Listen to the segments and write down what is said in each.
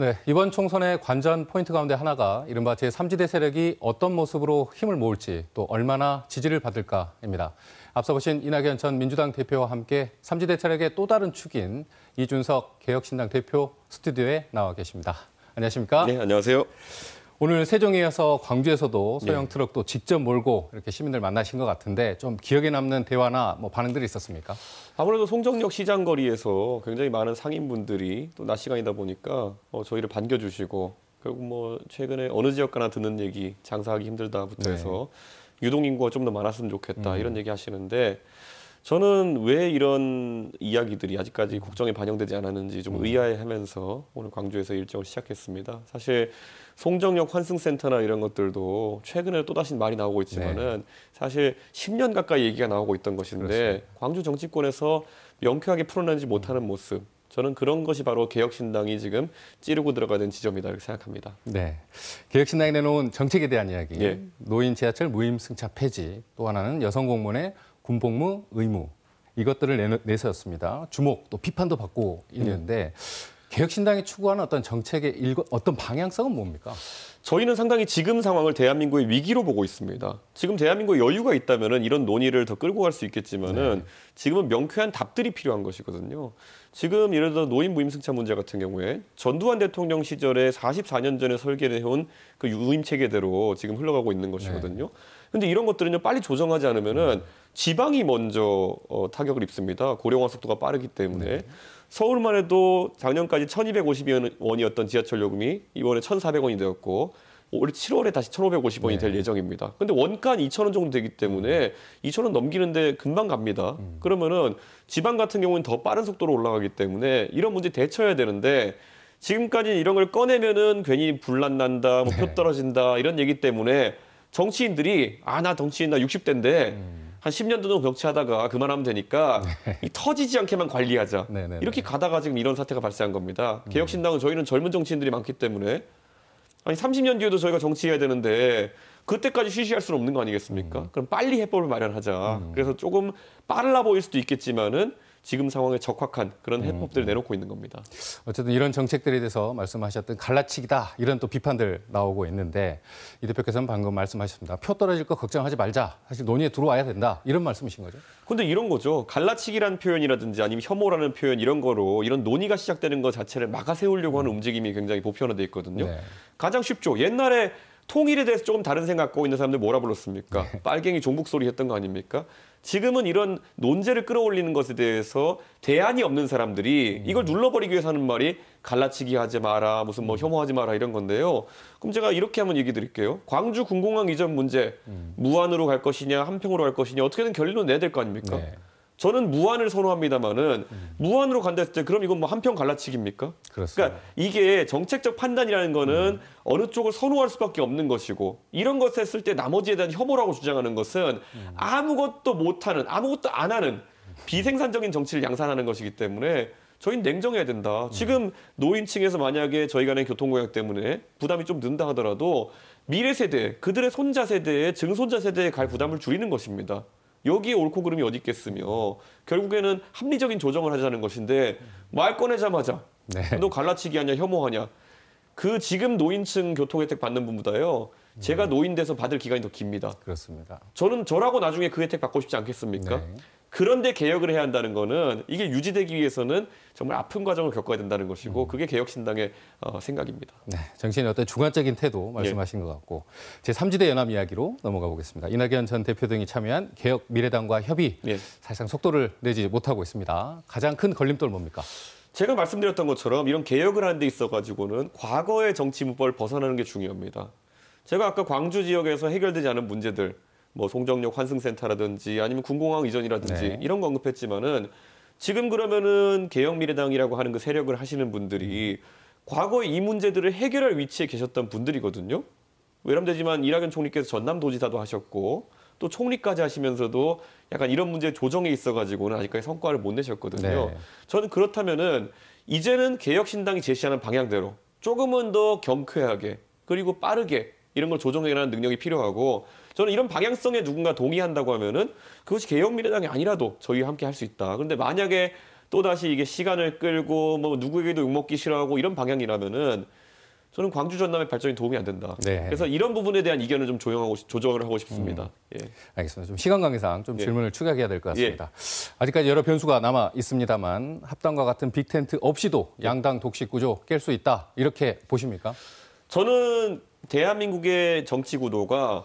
네, 이번 총선의 관전 포인트 가운데 하나가 이른바 제3지대 세력이 어떤 모습으로 힘을 모을지 또 얼마나 지지를 받을까입니다. 앞서 보신 이낙연 전 민주당 대표와 함께 3지대 세력의 또 다른 축인 이준석 개혁신당 대표 스튜디오에 나와 계십니다. 안녕하십니까? 네, 안녕하세요. 오늘 세종에서 광주에서도 네. 소형 트럭 도 직접 몰고 이렇게 시민들 만나신 것 같은데 좀 기억에 남는 대화나 뭐 반응들이 있었습니까? 아무래도 송정역 시장 거리에서 굉장히 많은 상인분들이 또 낮 시간이다 보니까 어, 저희를 반겨주시고 그리고 뭐 최근에 어느 지역 가나 듣는 얘기 장사하기 힘들다부터 네. 해서 유동 인구가 좀 더 많았으면 좋겠다 음. 이런 얘기 하시는데 저는 왜 이런 이야기들이 아직까지 국정에 반영되지 않았는지 좀 음. 의아해하면서 오늘 광주에서 일정을 시작했습니다. 사실 송정역 환승센터나 이런 것들도 최근에 또다시 많이 나오고 있지만은 네. 사실 10년 가까이 얘기가 나오고 있던 것인데 그렇습니다. 광주 정치권에서 명쾌하게 풀어내지 못하는 모습 저는 그런 것이 바로 개혁신당이 지금 찌르고 들어가는 지점이다 이렇게 생각합니다. 네, 개혁신당이 내놓은 정책에 대한 이야기, 예. 노인 지하철 무임승차 폐지, 또 하나는 여성 공무원의 군복무 의무 이것들을 내세웠습니다. 주목 또 비판도 받고 있는데 음. 개혁신당이 추구하는 어떤 정책의 일거, 어떤 방향성은 뭡니까? 저희는 상당히 지금 상황을 대한민국의 위기로 보고 있습니다. 지금 대한민국에 여유가 있다면 이런 논의를 더 끌고 갈 수 있겠지만은 네. 지금은 명쾌한 답들이 필요한 것이거든요. 지금 예를 들어 노인 무임승차 문제 같은 경우에 전두환 대통령 시절에 44년 전에 설계를 해온 그 유임 체계대로 지금 흘러가고 있는 것이거든요. 네. 근데 이런 것들은 빨리 조정하지 않으면은 네. 지방이 먼저 어, 타격을 입습니다. 고령화 속도가 빠르기 때문에. 네. 서울만 해도 작년까지 1250원이었던 지하철 요금이 이번에 1400원이 되었고 올 7월에 다시 1,550원이 네. 될 예정입니다. 근데 원가 2,000원 정도 되기 때문에 2,000원 음. 넘기는데 금방 갑니다. 음. 그러면은 지방 같은 경우는 더 빠른 속도로 올라가기 때문에 이런 문제 대처해야 되는데 지금까지 이런 걸 꺼내면은 괜히 불난 난다, 뭐표 네. 떨어진다 이런 얘기 때문에 정치인들이 아 나 정치인 나 60대인데 음. 한 10년 정도 정치하다가 그만하면 되니까 네. 이 터지지 않게만 관리하자. 네, 네, 네. 이렇게 가다가 지금 이런 사태가 발생한 겁니다. 음. 개혁신당은 저희는 젊은 정치인들이 많기 때문에 아니 30년 뒤에도 저희가 정치해야 되는데 그때까지 쉬쉬할 수는 없는 거 아니겠습니까? 음. 그럼 빨리 해법을 마련하자. 음. 그래서 조금 빨라 보일 수도 있겠지만은 지금 상황에 적확한 그런 음, 해법들을 음. 내놓고 있는 겁니다. 어쨌든 이런 정책들에 대해서 말씀하셨던 갈라치기다 이런 또 비판들 나오고 있는데 이 대표께서는 방금 말씀하셨습니다. 표 떨어질 거 걱정하지 말자. 사실 논의에 들어와야 된다. 이런 말씀이신 거죠? 근데 이런 거죠. 갈라치기란 표현이라든지 아니면 혐오라는 표현 이런 거로 이런 논의가 시작되는 것 자체를 막아 세우려고 하는 음. 움직임이 굉장히 보편화돼 있거든요. 네. 가장 쉽죠. 옛날에 통일에 대해서 조금 다른 생각 갖고 있는 사람들 뭐라 불렀습니까? 네. 빨갱이 종북 소리 했던 거 아닙니까? 지금은 이런 논제를 끌어올리는 것에 대해서 대안이 없는 사람들이 이걸 음. 눌러버리기 위해서 하는 말이 갈라치기 하지 마라, 무슨 뭐 음. 혐오하지 마라 이런 건데요. 그럼 제가 이렇게 한번 얘기 드릴게요. 광주 군공항 이전 문제, 음. 무한으로 갈 것이냐, 한평으로 갈 것이냐 어떻게든 결론을 내야 될 거 아닙니까? 네. 저는 무한을 선호합니다만은 음. 무한으로 간다했을때 그럼 이건 뭐 한편 갈라치기입니까? 그렇습니다. 그러니까 이게 정책적 판단이라는 거는 음. 어느 쪽을 선호할 수밖에 없는 것이고 이런 것 했을 때 나머지에 대한 혐오라고 주장하는 것은 음. 아무것도 못하는 아무것도 안 하는 비생산적인 정치를 양산하는 것이기 때문에 저희는 냉정해야 된다. 음. 지금 노인층에서 만약에 저희가 낸 교통공약 때문에 부담이 좀 는다 하더라도 미래 세대, 그들의 손자 세대에 증손자 세대에 갈 부담을 줄이는 것입니다. 여기에 옳고 그름이 어디 있겠으며 결국에는 합리적인 조정을 하자는 것인데 말 꺼내자마자 네. 너 갈라치기 하냐 혐오하냐 그 지금 노인층 교통 혜택 받는 분보다요 제가 음. 노인 돼서 받을 기간이 더 깁니다. 그렇습니다. 저는 저라고 나중에 그 혜택 받고 싶지 않겠습니까? 네. 그런데 개혁을 해야 한다는 거는 이게 유지되기 위해서는 정말 아픈 과정을 겪어야 된다는 것이고 음. 그게 개혁신당의 어, 생각입니다. 네, 정치인 어떤 중간적인 태도 예. 말씀하신 예. 것 같고 제3지대 연합 이야기로 넘어가 보겠습니다. 이낙연 전 대표 등이 참여한 개혁 미래당과 협의 예. 사실상 속도를 내지 못하고 있습니다. 가장 큰 걸림돌 뭡니까? 제가 말씀드렸던 것처럼 이런 개혁을 하는 데 있어 가지고는 과거의 정치 문법을 벗어나는 게 중요합니다. 제가 아까 광주 지역에서 해결되지 않은 문제들 뭐 송정역 환승센터라든지 아니면 군공항 이전이라든지 네. 이런 거 언급했지만은 지금 그러면은 개혁미래당이라고 하는 그 세력을 하시는 분들이 음. 과거 에이 문제들을 해결할 위치에 계셨던 분들이거든요. 외람되지만 이낙연 총리께서 전남도지사도 하셨고 또 총리까지 하시면서도 약간 이런 문제 조정에 있어가지고는 아직까지 성과를 못 내셨거든요. 네. 저는 그렇다면은 이제는 개혁신당이 제시하는 방향대로 조금은 더 경쾌하게 그리고 빠르게 이런 걸조정해가는 능력이 필요하고 저는 이런 방향성에 누군가 동의한다고 하면은 그것이 개혁미래당이 아니라도 저희와 함께 할 수 있다. 그런데 만약에 또다시 이게 시간을 끌고 뭐 누구에게도 욕먹기 싫어하고 이런 방향이라면은 저는 광주 전남의 발전이 도움이 안 된다. 네. 그래서 이런 부분에 대한 이견을 좀 조정하고 조정을 하고 싶습니다. 음. 예. 알겠습니다. 좀 시간 관계상 좀 예. 질문을 추가해야될것 예. 같습니다. 예. 아직까지 여러 변수가 남아 있습니다만 합당과 같은 빅텐트 없이도 예. 양당 독식 구조 깰 수 있다 이렇게 보십니까? 저는 대한민국의 정치 구도가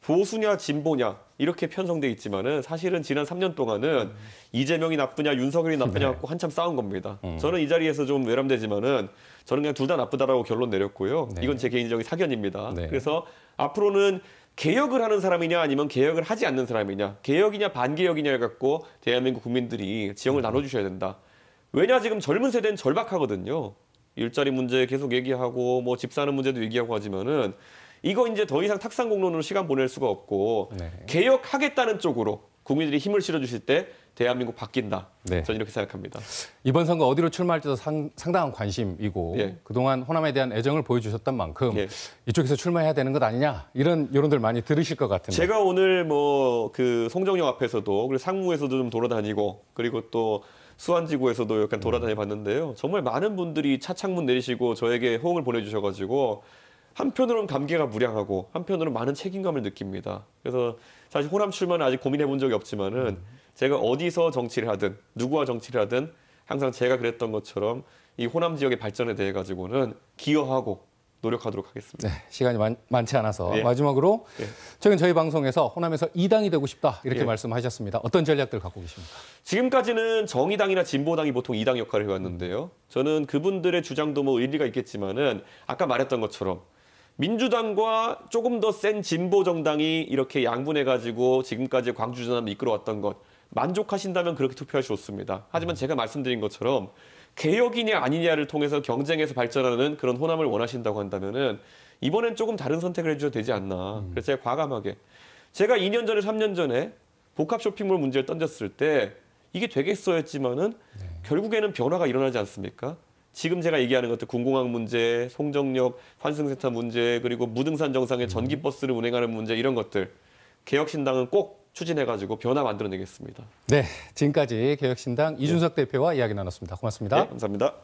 보수냐 진보냐 이렇게 편성돼 있지만은 사실은 지난 3년 동안은 음. 이재명이 나쁘냐 윤석열이 나쁘냐 갖고 네. 한참 싸운 겁니다. 음. 저는 이 자리에서 좀 외람되지만은 저는 그냥 둘 다 나쁘다라고 결론 내렸고요. 네. 이건 제 개인적인 사견입니다. 네. 그래서 앞으로는 개혁을 하는 사람이냐 아니면 개혁을 하지 않는 사람이냐 개혁이냐 반개혁이냐를 갖고 대한민국 국민들이 지형을 음. 나눠주셔야 된다. 왜냐 지금 젊은 세대는 절박하거든요. 일자리 문제 계속 얘기하고 뭐 집 사는 문제도 얘기하고 하지만은 이거 이제 더 이상 탁상 공론으로 시간 보낼 수가 없고 네. 개혁하겠다는 쪽으로 국민들이 힘을 실어주실 때 대한민국 바뀐다. 네. 저는 이렇게 생각합니다. 이번 선거 어디로 출마할지도 상, 당한 관심이고 예. 그동안 호남에 대한 애정을 보여주셨던 만큼 예. 이쪽에서 출마해야 되는 것 아니냐 이런 여론들 많이 들으실 것 같은데 제가 오늘 뭐 그 송정역 앞에서도 그리고 상무에서도 좀 돌아다니고 그리고 또수원지구에서도 약간 돌아다녀 봤는데요. 정말 많은 분들이 차창문 내리시고 저에게 호응을 보내주셔가지고 한편으로는 감개가 무량하고 한편으로는 많은 책임감을 느낍니다. 그래서 사실 호남 출마는 아직 고민해 본 적이 없지만은 음. 제가 어디서 정치를 하든 누구와 정치를 하든 항상 제가 그랬던 것처럼 이 호남 지역의 발전에 대해 가지고는 기여하고 노력하도록 하겠습니다. 네, 시간이 많, 지 않아서 예. 마지막으로 최근 예. 저희 방송에서 호남에서 이당이 되고 싶다 이렇게 예. 말씀하셨습니다. 어떤 전략들 갖고 계십니까? 지금까지는 정의당이나 진보당이 보통 이당 역할을 해왔는데요. 음. 저는 그분들의 주장도 뭐 일리가 있겠지만은 아까 말했던 것처럼 민주당과 조금 더 센 진보 정당이 이렇게 양분해 가지고 지금까지 광주전함을 이끌어왔던 것 만족하신다면 그렇게 투표하시 좋습니다. 하지만 음. 제가 말씀드린 것처럼 개혁이냐 아니냐를 통해서 경쟁에서 발전하는 그런 호남을 원하신다고 한다면은 이번엔 조금 다른 선택을 해주셔도 되지 않나. 음. 그래서 제가 과감하게 제가 2년 전에 3년 전에 복합 쇼핑몰 문제를 던졌을 때 이게 되겠어 했지만은 네. 결국에는 변화가 일어나지 않습니까? 지금 제가 얘기하는 것들 군공항 문제, 송정역 환승센터 문제, 그리고 무등산 정상에 음. 전기 버스를 운행하는 문제 이런 것들 개혁신당은 꼭 추진해가지고 변화 만들어내겠습니다. 네, 지금까지 개혁신당 이준석 네. 대표와 이야기 나눴습니다. 고맙습니다. 네, 감사합니다.